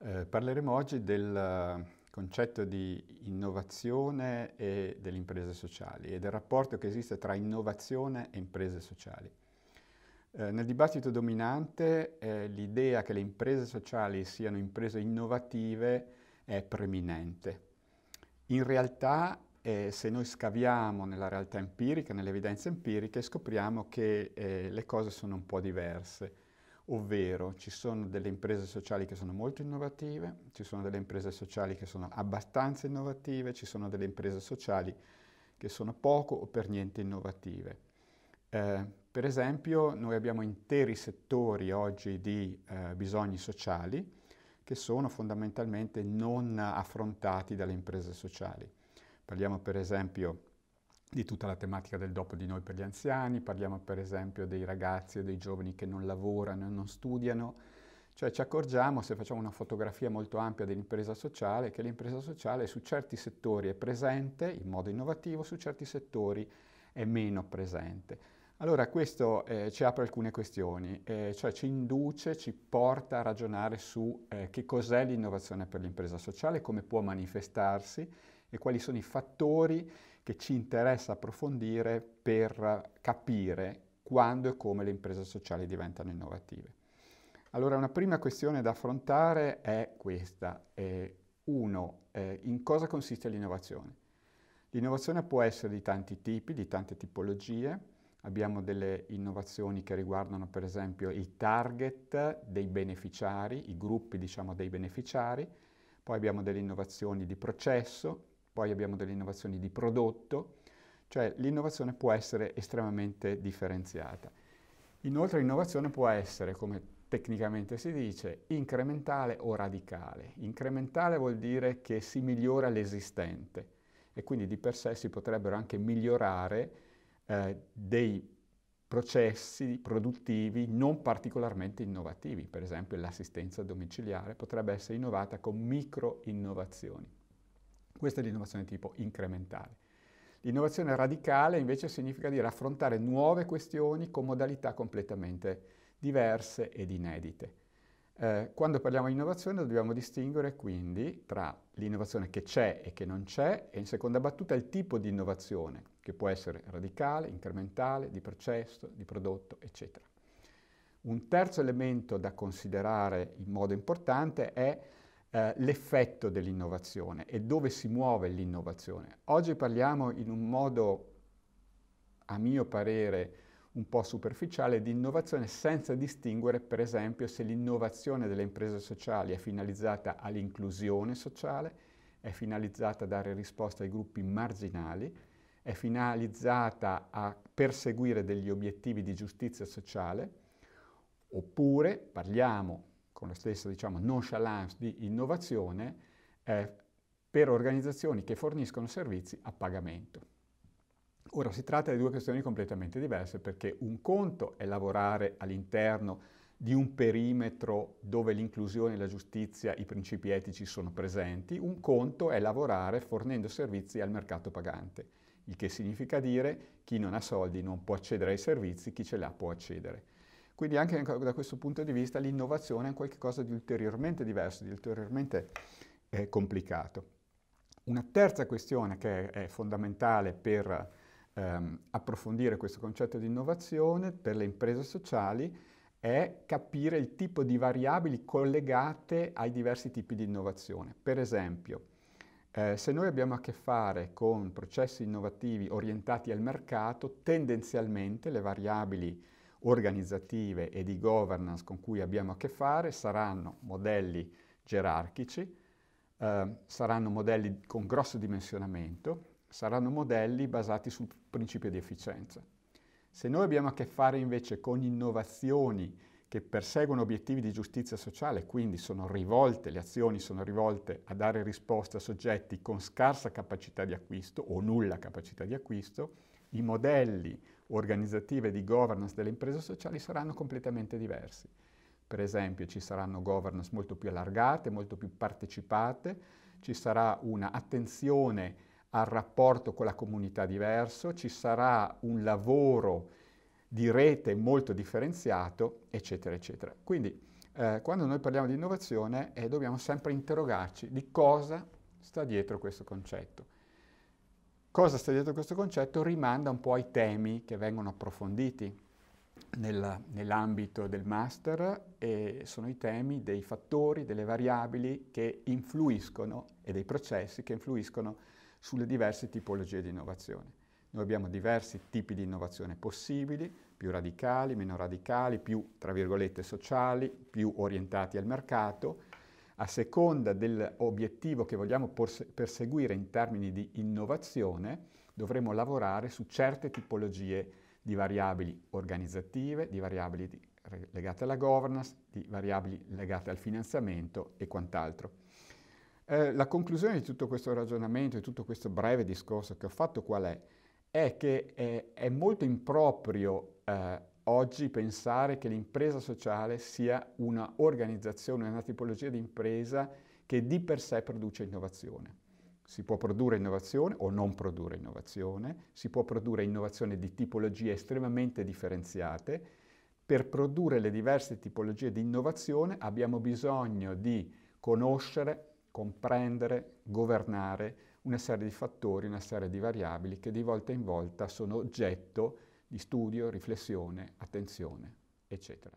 Eh, parleremo oggi del eh, concetto di innovazione e delle imprese sociali e del rapporto che esiste tra innovazione e imprese sociali. Eh, nel dibattito dominante eh, l'idea che le imprese sociali siano imprese innovative è preminente. In realtà, eh, se noi scaviamo nella realtà empirica, nelle evidenze empiriche, scopriamo che le cose sono un po' diverse ovvero ci sono delle imprese sociali che sono molto innovative, ci sono delle imprese sociali che sono abbastanza innovative, ci sono delle imprese sociali che sono poco o per niente innovative. Eh, per esempio noi abbiamo interi settori oggi di eh, bisogni sociali che sono fondamentalmente non affrontati dalle imprese sociali. Parliamo per esempio di di tutta la tematica del dopo di noi per gli anziani, parliamo per esempio dei ragazzi e dei giovani che non lavorano e non studiano, cioè ci accorgiamo se facciamo una fotografia molto ampia dell'impresa sociale che l'impresa sociale su certi settori è presente in modo innovativo, su certi settori è meno presente. Allora questo eh, ci apre alcune questioni, eh, cioè ci induce, ci porta a ragionare su eh, che cos'è l'innovazione per l'impresa sociale, come può manifestarsi e quali sono i fattori che ci interessa approfondire per capire quando e come le imprese sociali diventano innovative. Allora, una prima questione da affrontare è questa. Eh, uno, eh, in cosa consiste l'innovazione? L'innovazione può essere di tanti tipi, di tante tipologie. Abbiamo delle innovazioni che riguardano per esempio i target dei beneficiari, i gruppi diciamo, dei beneficiari, poi abbiamo delle innovazioni di processo, poi abbiamo delle innovazioni di prodotto, cioè l'innovazione può essere estremamente differenziata. Inoltre l'innovazione può essere, come tecnicamente si dice, incrementale o radicale. Incrementale vuol dire che si migliora l'esistente e quindi di per sé si potrebbero anche migliorare eh, dei processi produttivi non particolarmente innovativi, per esempio l'assistenza domiciliare potrebbe essere innovata con micro innovazioni. Questa è l'innovazione tipo incrementale. L'innovazione radicale invece significa dire affrontare nuove questioni con modalità completamente diverse ed inedite. Eh, quando parliamo di innovazione dobbiamo distinguere quindi tra l'innovazione che c'è e che non c'è e in seconda battuta il tipo di innovazione che può essere radicale, incrementale, di processo, di prodotto, eccetera. Un terzo elemento da considerare in modo importante è eh, l'effetto dell'innovazione e dove si muove l'innovazione. Oggi parliamo in un modo, a mio parere, un po' superficiale di innovazione senza distinguere per esempio se l'innovazione delle imprese sociali è finalizzata all'inclusione sociale, è finalizzata a dare risposta ai gruppi marginali, è finalizzata a perseguire degli obiettivi di giustizia sociale, oppure parliamo con la stessa diciamo, nonchalance di innovazione eh, per organizzazioni che forniscono servizi a pagamento. Ora si tratta di due questioni completamente diverse perché un conto è lavorare all'interno di un perimetro dove l'inclusione, la giustizia, i principi etici sono presenti, un conto è lavorare fornendo servizi al mercato pagante, il che significa dire chi non ha soldi non può accedere ai servizi, chi ce l'ha può accedere. Quindi anche da questo punto di vista l'innovazione è qualcosa di ulteriormente diverso, di ulteriormente eh, complicato. Una terza questione che è fondamentale per ehm, approfondire questo concetto di innovazione per le imprese sociali è capire il tipo di variabili collegate ai diversi tipi di innovazione. Per esempio, eh, se noi abbiamo a che fare con processi innovativi orientati al mercato, tendenzialmente le variabili organizzative e di governance con cui abbiamo a che fare saranno modelli gerarchici, eh, saranno modelli con grosso dimensionamento, saranno modelli basati sul principio di efficienza. Se noi abbiamo a che fare invece con innovazioni che perseguono obiettivi di giustizia sociale, quindi sono rivolte, le azioni sono rivolte a dare risposta a soggetti con scarsa capacità di acquisto o nulla capacità di acquisto, i modelli organizzativi di governance delle imprese sociali saranno completamente diversi. Per esempio ci saranno governance molto più allargate, molto più partecipate, ci sarà un'attenzione al rapporto con la comunità diverso, ci sarà un lavoro di rete molto differenziato, eccetera, eccetera. Quindi eh, quando noi parliamo di innovazione eh, dobbiamo sempre interrogarci di cosa sta dietro questo concetto cosa sta dietro questo concetto rimanda un po' ai temi che vengono approfonditi nella, nell'ambito del master e sono i temi dei fattori, delle variabili che influiscono e dei processi che influiscono sulle diverse tipologie di innovazione. Noi abbiamo diversi tipi di innovazione possibili, più radicali, meno radicali, più, tra virgolette, sociali, più orientati al mercato a seconda dell'obiettivo che vogliamo perseguire in termini di innovazione, dovremo lavorare su certe tipologie di variabili organizzative, di variabili di, legate alla governance, di variabili legate al finanziamento e quant'altro. Eh, la conclusione di tutto questo ragionamento, di tutto questo breve discorso che ho fatto qual è? È che è, è molto improprio eh, oggi pensare che l'impresa sociale sia un'organizzazione, una tipologia di impresa che di per sé produce innovazione. Si può produrre innovazione o non produrre innovazione, si può produrre innovazione di tipologie estremamente differenziate. Per produrre le diverse tipologie di innovazione abbiamo bisogno di conoscere, comprendere, governare una serie di fattori, una serie di variabili che di volta in volta sono oggetto di studio, riflessione, attenzione, eccetera.